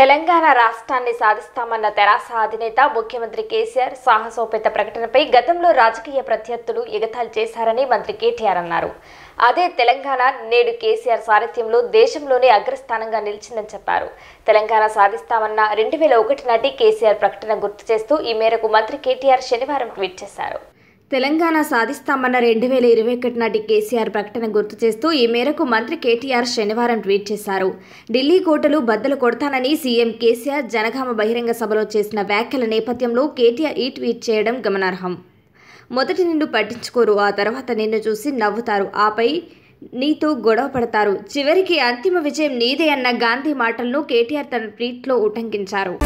తెలంగాణ రాష్ట్రాన్ని సాధిస్తామన్న తెరాస అధినేత ముఖ్యమంత్రి కేసీఆర్ సాహసోపేత ప్రకటనపై గతంలో రాజకీయ ప్రత్యర్థులు ఎగతాళి చేశారని మంత్రి కేటీఆర్ అన్నారు అదే తెలంగాణ నేడు కేసీఆర్ సారథ్యంలో దేశంలోనే అగ్రస్థానంగా నిలిచిందని చెప్పారు తెలంగాణ సాధిస్తామన్న రెండు వేల ఒకటి నాటి కేసీఆర్ ప్రకటన గుర్తు చేస్తూ ఈ మేరకు మంత్రి కేటీఆర్ శనివారం ట్వీట్ చేశారు తెలంగాణ సాధిస్తామన్న రెండు వేల ఇరవై ఒకటి నాటి కేసీఆర్ ప్రకటన గుర్తు చేస్తూ ఈ మేరకు మంత్రి కేటీఆర్ శనివారం ట్వీట్ చేశారు ఢిల్లీ కోటలు బద్దలు కొడతానని సీఎం కేసీఆర్ జనగామ బహిరంగ సభలో చేసిన వ్యాఖ్యల నేపథ్యంలో కేటీఆర్ ఈ ట్వీట్ చేయడం గమనార్హం మొదటి నిన్ను పట్టించుకోరు ఆ తర్వాత నిన్ను చూసి నవ్వుతారు ఆపై నీతో గొడవ పడతారు చివరికి అంతిమ విజయం నీదే అన్న గాంధీ మాటలను కేటీఆర్ తన ట్వీట్లో ఉటంకించారు